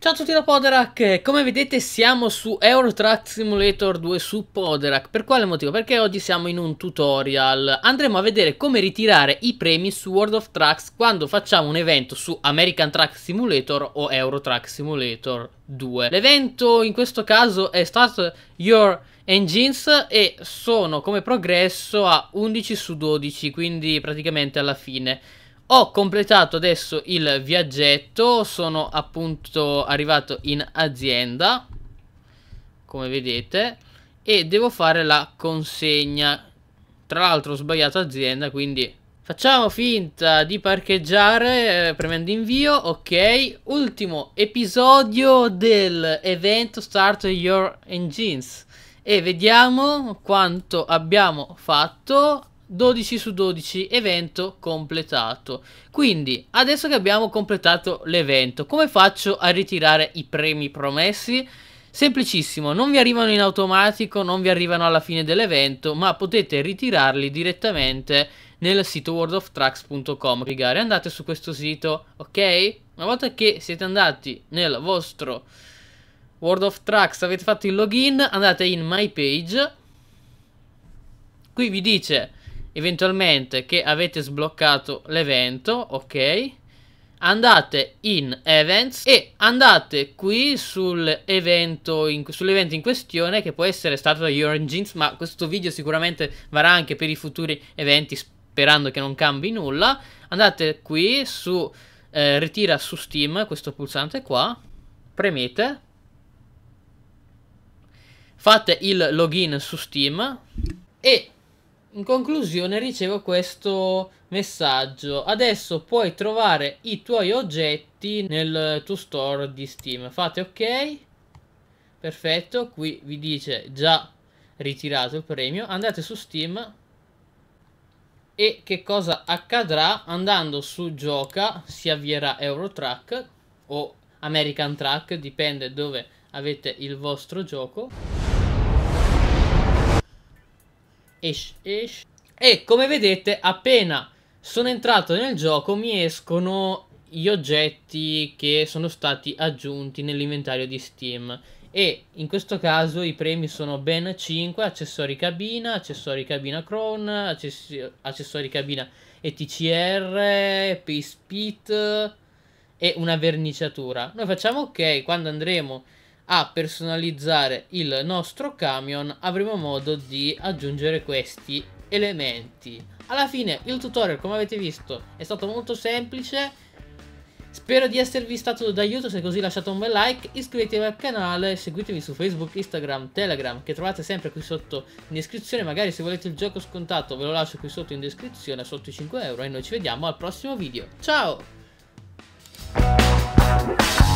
Ciao a tutti da Poderac, come vedete siamo su Euro Simulator 2 su Poderac, per quale motivo? Perché oggi siamo in un tutorial, andremo a vedere come ritirare i premi su World of Trucks quando facciamo un evento su American Truck Simulator o Euro Simulator 2. L'evento in questo caso è stato Your Engines e sono come progresso a 11 su 12, quindi praticamente alla fine. Ho completato adesso il viaggetto, sono appunto arrivato in azienda, come vedete, e devo fare la consegna. Tra l'altro ho sbagliato azienda, quindi facciamo finta di parcheggiare eh, premendo invio, ok. Ultimo episodio dell'evento Start Your Engines e vediamo quanto abbiamo fatto 12 su 12 evento completato quindi adesso che abbiamo completato l'evento come faccio a ritirare i premi promessi semplicissimo non vi arrivano in automatico non vi arrivano alla fine dell'evento ma potete ritirarli direttamente nel sito worldoftracks.com andate su questo sito ok una volta che siete andati nel vostro World of Tracks avete fatto il login andate in my page qui vi dice eventualmente che avete sbloccato l'evento, ok? Andate in Events e andate qui sull'evento in, sull'evento in questione che può essere stato da Origins, ma questo video sicuramente varrà anche per i futuri eventi, sperando che non cambi nulla. Andate qui su eh, Ritira su Steam, questo pulsante qua, premete, fate il login su Steam e in conclusione ricevo questo messaggio. Adesso puoi trovare i tuoi oggetti nel tuo store di Steam. Fate ok. Perfetto, qui vi dice già ritirato il premio. Andate su Steam e che cosa accadrà andando su gioca si avvierà Eurotrack o American Track, dipende dove avete il vostro gioco. Esh, esh. E come vedete appena sono entrato nel gioco mi escono gli oggetti che sono stati aggiunti nell'inventario di Steam e in questo caso i premi sono ben 5 accessori cabina, accessori cabina crown, accessori, accessori cabina ETCR, pace pit e una verniciatura. Noi facciamo ok quando andremo a personalizzare il nostro camion avremo modo di aggiungere questi elementi alla fine il tutorial come avete visto è stato molto semplice Spero di esservi stato d'aiuto, se così lasciate un bel like, iscrivetevi al canale, seguitemi su Facebook, Instagram, Telegram che trovate sempre qui sotto in descrizione, magari se volete il gioco scontato ve lo lascio qui sotto in descrizione sotto i 5 euro e noi ci vediamo al prossimo video, ciao!